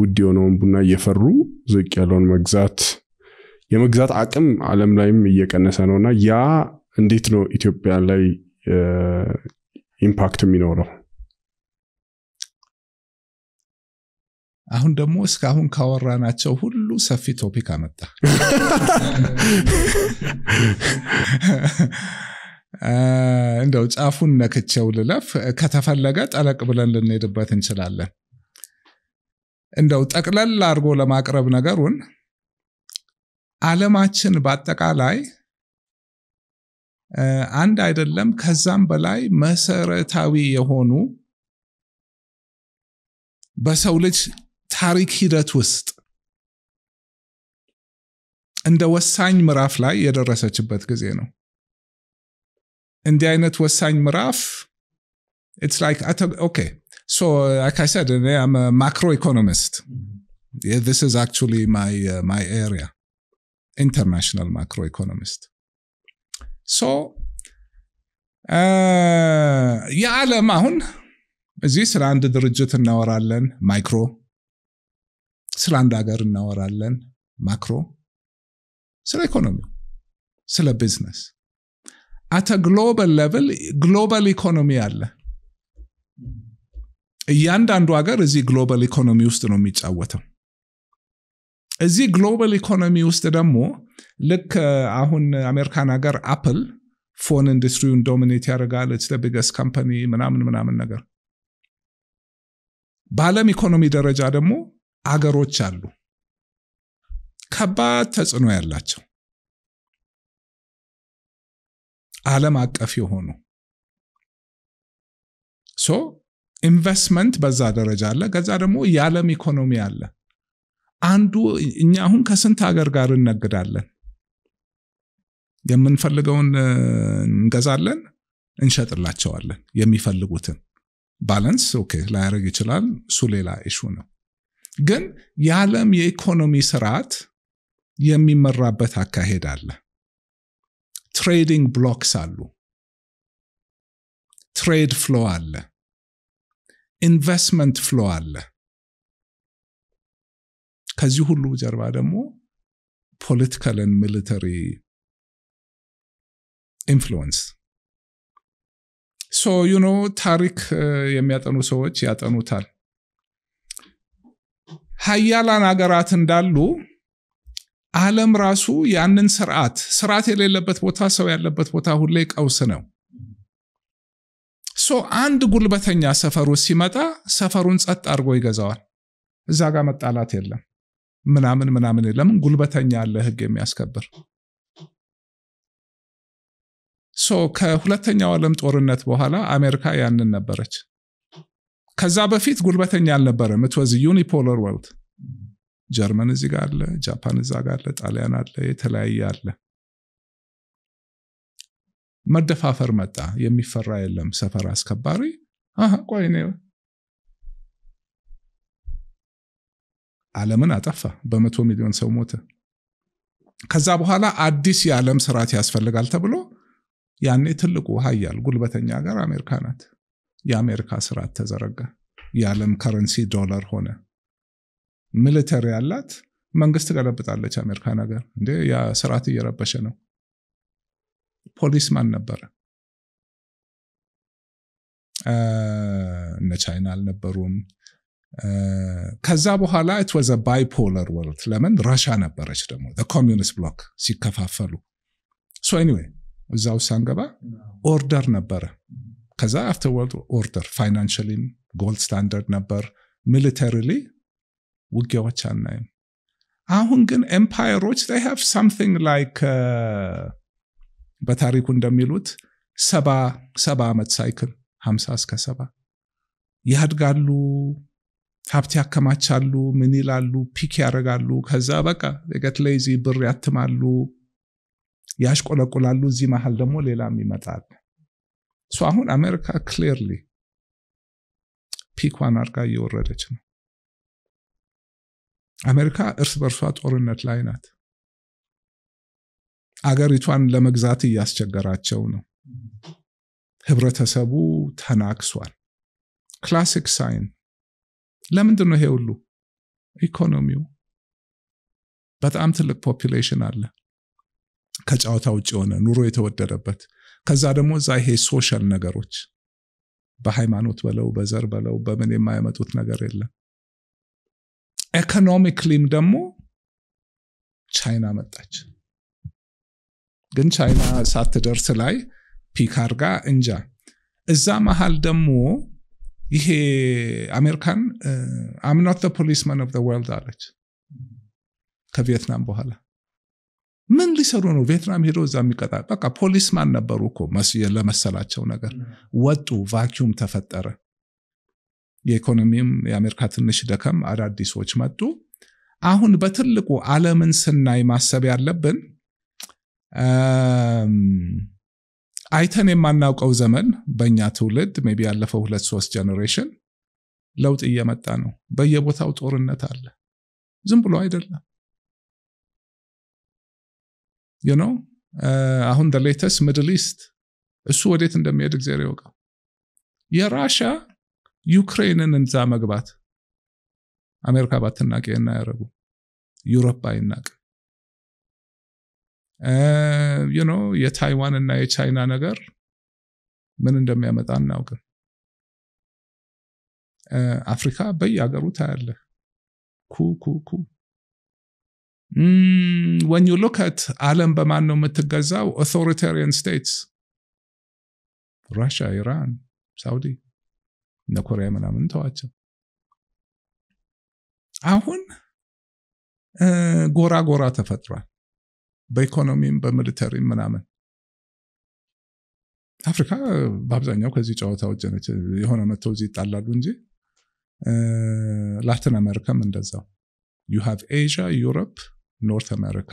ውድ የሆነውን ቡና እየፈሩ ዝቅ ያለውን መግዛት የመግዛት አቅም አለም ላይም እየቀነሰ ነው እና ያ እንዴት ነው ኢትዮጵያ ላይ ኢምፓክት የሚኖረው? አሁን ደግሞ እስካሁን ካወራ ናቸው ሁሉ ሰፊ ቶፒክ አመጣ። እንደው ጫፉን ነክቼው ልለፍ። ከተፈለገ ጠለቅ ብለን ልንሄድበት እንችላለን። እንደው ጠቅለል አድርጎ ለማቅረብ ነገሩን ዓለማችን በአጠቃላይ አንድ አይደለም ከዛም በላይ መሰረታዊ የሆኑ በሰው ልጅ ታሪክ ሂደት ውስጥ እንደ ወሳኝ ምዕራፍ ላይ የደረሰችበት ጊዜ ነው። እንዲህ አይነት ወሳኝ ምዕራፍ ኦኬ So, like I said, I'm a macroeconomist. Yeah, this is actually my uh, my area, international macroeconomist. So, የዓለም አሁን እዚህ ስለ አንድ ድርጅት እናወራለን፣ ማይክሮ። ስለ አንድ ሀገር እናወራለን፣ ማክሮ። ስለ ኢኮኖሚው፣ ስለ ቢዝነስ አተ ግሎባል ሌቭል ግሎባል ኢኮኖሚ አለ። እያንዳንዱ ሀገር እዚህ ግሎባል ኢኮኖሚ ውስጥ ነው የሚጫወተው። እዚህ ግሎባል ኢኮኖሚ ውስጥ ደግሞ ልክ አሁን አሜሪካን ሀገር አፕል ፎን ኢንዱስትሪውን ዶሚኔት ያደርጋል ስ ቢገስ ካምፓኒ ምናምን ምናምን ነገር በዓለም ኢኮኖሚ ደረጃ ደግሞ አገሮች አሉ ከባድ ተጽዕኖ ያላቸው አለም አቀፍ የሆኑ ሶ ኢንቨስትመንት በዛ ደረጃ አለ። ከዛ ደግሞ የዓለም ኢኮኖሚ አለ። አንዱ እኛ አሁን ከስንት ሀገር ጋር እነግዳለን? የምንፈልገውን እንገዛለን፣ እንሸጥላቸዋለን። የሚፈልጉትን ባላንስ ኦኬ ላያደርግ ይችላል። እሱ ሌላ ኢሹ ነው። ግን የዓለም የኢኮኖሚ ስርዓት የሚመራበት አካሄድ አለ። ትሬዲንግ ብሎክስ አሉ። ትሬድ ፍሎ አለ። ኢንቨስትመንት ፍሎ አለ። ከዚህ ሁሉ ጀርባ ደግሞ ፖለቲካልን ሚሊተሪ ኢንፍሉወንስ ሶ ዩኖ ታሪክ uh, የሚያጠኑ ሰዎች ያጠኑታል። ሀያላን ሀገራት እንዳሉ አለም ራሱ ያንን ስርዓት ስርዓት የሌለበት ቦታ ሰው ያለበት ቦታ ሁሌ ቀውስ ነው። አንድ ጉልበተኛ ሰፈሩ ሲመጣ ሰፈሩን ጸጥ አድርጎ ይገዛዋል። እዛ ጋር መጣላት የለም ምናምን ምናምን ለምን ጉልበተኛ አለ ህግ የሚያስከብር ሶ ከሁለተኛው ዓለም ጦርነት በኋላ አሜሪካ ያንን ነበረች። ከዛ በፊት ጉልበተኛ አልነበረም። ትወዝ ዩኒፖለር ወርልድ ጀርመን እዚህ ጋር አለ፣ ጃፓን እዛ ጋር አለ፣ ጣሊያን አለ፣ የተለያየ አለ። መደፋፈር መጣ። የሚፈራ የለም ሰፈር አስከባሪ። ቆይ አለምን አጠፋ። በመቶ ሚሊዮን ሰው ሞተ። ከዛ በኋላ አዲስ የዓለም ስርዓት ያስፈልጋል ተብሎ ያኔ ትልቁ ሀያል ጉልበተኛ ሀገር አሜሪካ ናት። የአሜሪካ ስርዓት ተዘረጋ። የዓለም ከረንሲ ዶላር ሆነ። ሚሊተሪ ያላት መንግስት ገለብጣለች። አሜሪካ ነገር እንዴ ያ ስርዓት እየረበሸ ነው። ፖሊስማን ነበረ። እነ ቻይና አልነበሩም። ከዛ በኋላ ወዘ ባይፖለር ወርልድ ለምን ራሻ ነበረች ደግሞ ኮሚኒስት ብሎክ ሲከፋፈሉ ሶ ኤኒዌይ እዛ ሳንገባ ኦርደር ነበረ። ከዛ አፍተር ወርልድ ኦርደር ፋይናንሽሊም ጎልድ ስታንዳርድ ነበር። ሚሊተሪሊ ውጊያዎች አናይም። አሁን ግን ኤምፓየሮች ሃቭ ሳምቲንግ ላይክ በታሪኩ እንደሚሉት ሰባ ሰባ ዓመት ሳይክል ሀምሳ እስከ ሰባ ያድጋሉ፣ ሀብት ያከማቻሉ፣ ምን ይላሉ፣ ፒክ ያደርጋሉ። ከዛ በቃ ገት ሌዚ ብር ያትማሉ፣ ያሽቆለቁላሉ። እዚህ መሀል ደግሞ ሌላም ይመጣል። ሶ አሁን አሜሪካ ክሊርሊ ፒኳን አድርጋ እየወረደች ነው። አሜሪካ እርስ በእርሷ ጦርነት ላይ ናት። አገሪቷን ለመግዛት እያስቸገራቸው ነው። ህብረተሰቡ ተናክሷል። ክላሲክ ሳይን ለምንድን ነው ይሄ ሁሉ? ኢኮኖሚው በጣም ትልቅ ፖፒሌሽን አለ፣ ከጨዋታ ውጭ የሆነ ኑሮ የተወደደበት። ከዛ ደግሞ እዛ ይሄ ሶሻል ነገሮች በሃይማኖት በለው በዘር በለው በምን የማያመጡት ነገር የለም። ኢኮኖሚክሊም ደግሞ ቻይና መጣች። ግን ቻይና ሳትደርስ ላይ ፒክ አርጋ እንጃ። እዛ መሃል ደግሞ ይሄ አሜሪካን አምናት ፖሊስማን ኦፍ ወርልድ አለች ከቪየትናም በኋላ ምን ሊሰሩ ነው ቪየትናም ሄዶ እዛ የሚቀጣ በቃ ፖሊስማን ነበሩ እኮ ለመሰላቸው ነገር ወጡ ቫኪዩም ተፈጠረ የኢኮኖሚም የአሜሪካ ትንሽ ደከም አዳዲሶች መጡ አሁን በትልቁ አለምን ስናይ ማሰብ ያለብን አይተን የማናውቀው ዘመን በእኛ ትውልድ ሜቢ ያለፈው ሁለት ሶስት ጀኔሬሽን ለውጥ እየመጣ ነው። በየቦታው ጦርነት አለ። ዝም ብሎ አይደለም ዩኖ አሁን ደሌተስ ሚድል ኢስት እሱ ወዴት እንደሚሄድ እግዚአብሔር ይወቀው። የራሻ ዩክሬንን እንዛ መግባት አሜሪካ ባትናቅ ይህን ያደረጉ ዩሮፕ አይናቅም። ዩ የታይዋን እና የቻይና ነገር ምን እንደሚያመጣ እናውቅም። አፍሪካ በየሀገሩ ታያለ ኩ ኩ ኩ ወን ዩ አለም በማን ነው የምትገዛው? ኦቶሪታሪያን ስቴትስ ራሻ፣ ኢራን፣ ሳውዲ እነ ኮሪያ ምናምን ተዋቸው። አሁን ጎራ ጎራ ተፈጥሯል። በኢኮኖሚም በሚሊተሪም ምናምን አፍሪካ በአብዛኛው ከዚህ ጨዋታ ውጭ ነች። የሆነ መጥተው እዚህ ይጣላሉ እንጂ ላትን አሜሪካም እንደዛው ዩ ሃቭ ኤዥያ፣ ዩሮፕ፣ ኖርት አሜሪካ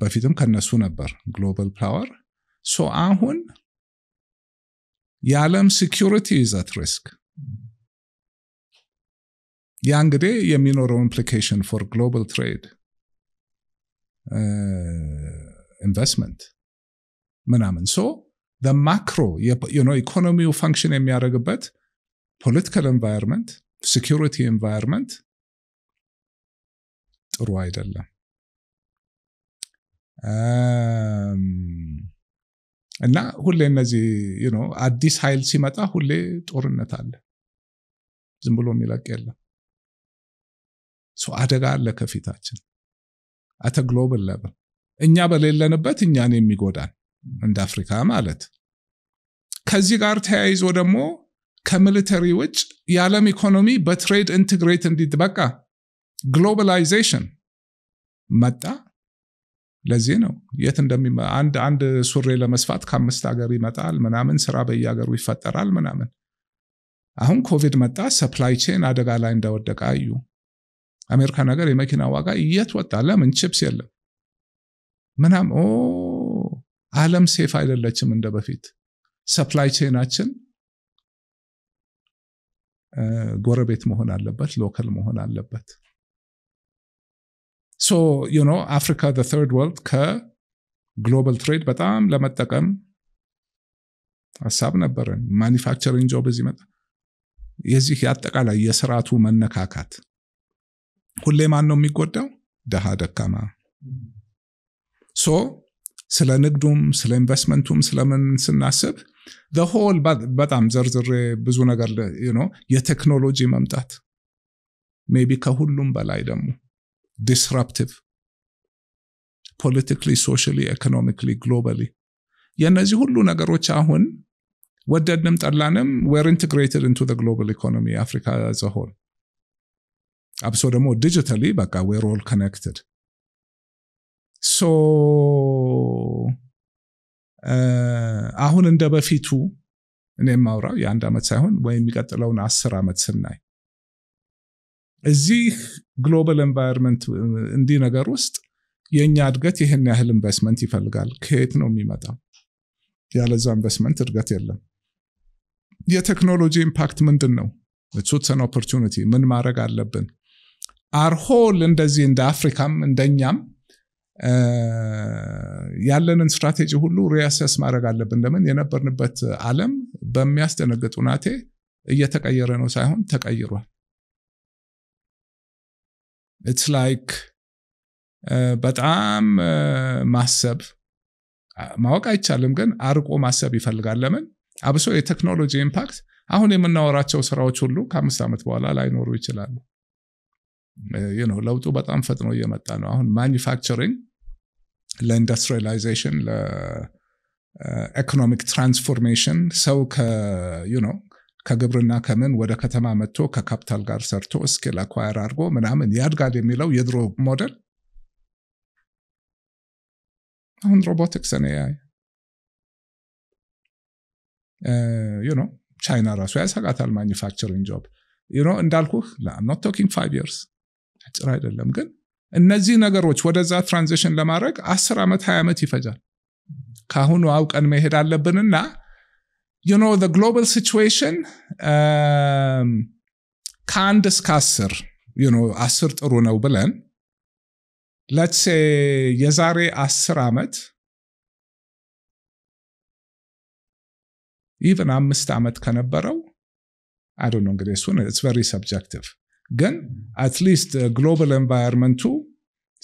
በፊትም ከነሱ ነበር ግሎባል ፓወር። ሶ አሁን የዓለም ሲኪሪቲ ዘት ሪስክ ያ እንግዲህ የሚኖረው ኢምፕሊኬሽን ፎር ግሎባል ትሬድ ኢንቨስትመንት ምናምን ሶ ማክሮ ኢኮኖሚው ፋንክሽን የሚያደርግበት ፖለቲካል ኤንቫይሮንመንት ሴኪሪቲ ኤንቫይሮንመንት ጥሩ አይደለም እና ሁሌ እነዚህ አዲስ ኃይል ሲመጣ ሁሌ ጦርነት አለ ዝም ብሎ የሚለቅ የለም አደጋ አለ ከፊታችን አተ ግሎባል ሌቨል እኛ በሌለንበት እኛን የሚጎዳን እንደ አፍሪካ ማለት። ከዚህ ጋር ተያይዞ ደግሞ ከሚሊተሪ ውጭ የዓለም ኢኮኖሚ በትሬድ ኢንትግሬት እንዲበቃ ግሎባላይዜሽን መጣ። ለዚህ ነው የት እንደሚ አንድ አንድ ሱሬ ለመስፋት ከአምስት ሀገር ይመጣል ምናምን ስራ በየሀገሩ ይፈጠራል ምናምን። አሁን ኮቪድ መጣ። ሰፕላይ ቼን አደጋ ላይ እንደወደቀ አዩ። አሜሪካን ሀገር የመኪና ዋጋ እየተወጣ ለምን ቺፕስ የለም ምናም ኦ አለም ሴፍ አይደለችም እንደ በፊት ሰፕላይ ቼናችን ጎረቤት መሆን አለበት ሎከል መሆን አለበት ሶ ዩ ኖ አፍሪካ ርድ ወርልድ ከግሎባል ትሬድ በጣም ለመጠቀም ሀሳብ ነበረን ማኒፋክቸሪንግ ጆብ እዚህ መጣ የዚህ የአጠቃላይ የስርዓቱ መነካካት ሁሌ ማን ነው የሚጎዳው? ደሃ ደካማ። ሶ ስለ ንግዱም ስለ ኢንቨስትመንቱም ስለምን ስናስብ ሆል በጣም ዘርዝሬ ብዙ ነገር የቴክኖሎጂ መምጣት ሜቢ ከሁሉም በላይ ደግሞ ዲስራፕቲቭ ፖለቲካሊ፣ ሶሻሊ፣ ኢኮኖሚካሊ፣ ግሎባሊ የእነዚህ ሁሉ ነገሮች አሁን ወደድንም ጠላንም ዌር ኢንቴግሬትድ ኢንቱ ግሎባል ኢኮኖሚ አፍሪካ ዘሆን አብሶ ደግሞ ዲጂታሊ በቃ ዌር ኦል ኮኔክትድ ሶ አሁን እንደ በፊቱ እኔ የማውራው የአንድ ዓመት ሳይሆን ወይ የሚቀጥለውን አስር ዓመት ስናይ እዚህ ግሎባል ኤንቫይሮንመንት እንዲህ ነገር ውስጥ የእኛ እድገት ይህን ያህል ኢንቨስትመንት ይፈልጋል። ከየት ነው የሚመጣው? ያለዛ ኢንቨስትመንት እድገት የለም። የቴክኖሎጂ ኢምፓክት ምንድን ነው? ሱትን ኦፖርቹኒቲ ምን ማድረግ አለብን? አርሆል እንደዚህ እንደ አፍሪካም እንደኛም ያለንን ስትራቴጂ ሁሉ ሪያሰስ ማድረግ አለብን። ለምን የነበርንበት ዓለም በሚያስደነግጥ ሁናቴ እየተቀየረ ነው ሳይሆን ተቀይሯል። ኢትስ ላይክ በጣም ማሰብ ማወቅ አይቻልም፣ ግን አርቆ ማሰብ ይፈልጋል። ለምን አብሶ የቴክኖሎጂ ኢምፓክት አሁን የምናወራቸው ስራዎች ሁሉ ከአምስት ዓመት በኋላ ላይኖሩ ይችላሉ። ነው ለውጡ በጣም ፈጥኖ እየመጣ ነው። አሁን ማኒፋክቸሪንግ ለኢንዱስትሪላይዜሽን ለኢኮኖሚክ ትራንስፎርሜሽን uh, ሰው ነው ከግብርና ከምን ወደ ከተማ መጥቶ ከካፒታል ጋር ሰርቶ ስኪል አኳየር አድርጎ ምናምን ያድጋል የሚለው የድሮ ሞዴል አሁን ሮቦቲክስ ነ uh, ቻይና ራሱ ያሰጋታል ማኒፋክቸሪንግ ጆብ እንዳልኩህ ኖት ቶኪንግ ፋይቭ ርስ አጭር አይደለም። ግን እነዚህ ነገሮች ወደዛ ትራንዚሽን ለማድረግ አስር ዓመት ሀያ ዓመት ይፈጃል። ከአሁኑ አውቀን መሄድ አለብንና ዩኖ ግሎባል ሲቹዌሽን ከአንድ እስከ አስር ዩኖ አስር ጥሩ ነው ብለን ለትሴ የዛሬ አስር ዓመት ኢቨን አምስት ዓመት ከነበረው አይ ነው እንግዲህ እሱን ኢትስ ቨሪ ሰብጀክቲቭ ግን አትሊስት ግሎባል ኤንቫይሮንመንቱ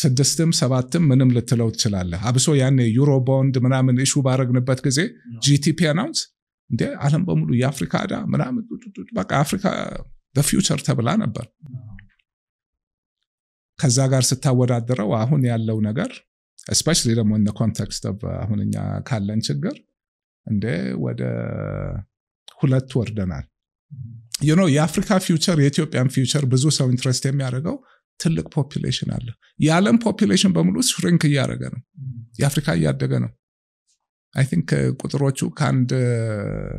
ስድስትም ሰባትም ምንም ልትለው ትችላለህ። አብሶ ያኔ ዩሮ ቦንድ ምናምን ኢሹ ባረግንበት ጊዜ ጂቲፒ አናውንስ እንደ አለም በሙሉ የአፍሪካ ዳ ምናምን በቃ አፍሪካ በፊውቸር ተብላ ነበር። ከዛ ጋር ስታወዳድረው አሁን ያለው ነገር እስፔሻሊ ደግሞ እነ ኮንቴክስት uh, አሁን እኛ ካለን ችግር እንደ ወደ ሁለት ወርደናል። ነው የአፍሪካ ፊውቸር የኢትዮጵያን ፊውቸር ብዙ ሰው ኢንትረስት የሚያደርገው ትልቅ ፖፒሌሽን አለ። የዓለም ፖፒሌሽን በሙሉ ሽሪንክ እያደረገ ነው። የአፍሪካ እያደገ ነው። አይ ቲንክ uh, ቁጥሮቹ ከአንድ uh,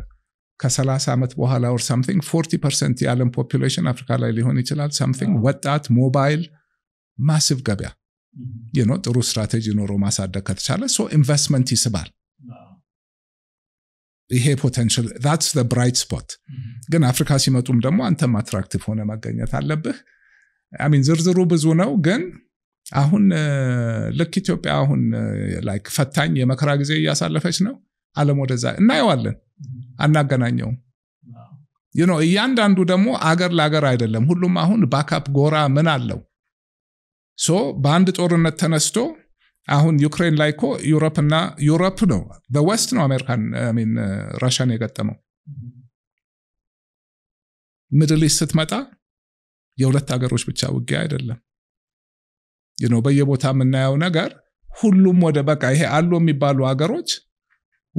ከ30 ዓመት በኋላ ር ሳምቲንግ 40 ፐርሰንት የዓለም ፖፒሌሽን አፍሪካ ላይ ሊሆን ይችላል። ሳምቲንግ ወጣት ሞባይል ማስብ ገበያ ጥሩ ስትራቴጂ ኖሮ ማሳደግ ከተቻለ ኢንቨስትመንት ይስባል። ይሄ ፖቴንሽል ዛትስ ብራይት ስፖት ግን አፍሪካ ሲመጡም ደግሞ አንተም አትራክቲቭ ሆነ መገኘት አለብህ አሚን ዝርዝሩ ብዙ ነው ግን አሁን uh, ልክ ኢትዮጵያ አሁን ላይክ uh, ፈታኝ የመከራ ጊዜ እያሳለፈች ነው አለም ወደዛ እናየዋለን mm-hmm. አናገናኘውም ነው እያንዳንዱ ደግሞ አገር ለአገር አይደለም ሁሉም አሁን ባካፕ ጎራ ምን አለው ሶ በአንድ ጦርነት ተነስቶ አሁን ዩክሬን ላይ እኮ ዩሮፕ እና ዩሮፕ ነው በዌስት ነው አሜሪካን ሚን ራሽያን የገጠመው። ምድል ስትመጣ የሁለት ሀገሮች ብቻ ውጊያ አይደለም ነው። በየቦታ የምናየው ነገር ሁሉም ወደ በቃ ይሄ አሉ የሚባሉ ሀገሮች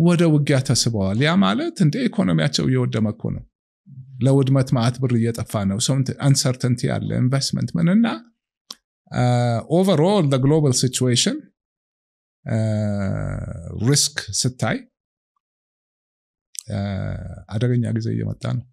ወደ ውጊያ ተስበዋል። ያ ማለት እንደ ኢኮኖሚያቸው እየወደመ እኮ ነው። ለውድመት ማዕት ብር እየጠፋ ነው። ሰው አንሰርተንቲ ያለ ኢንቨስትመንት ምንና ኦቨርል ግሎባል ሲዌሽን ሪስክ ስታይ አደገኛ ጊዜ እየመጣ ነው።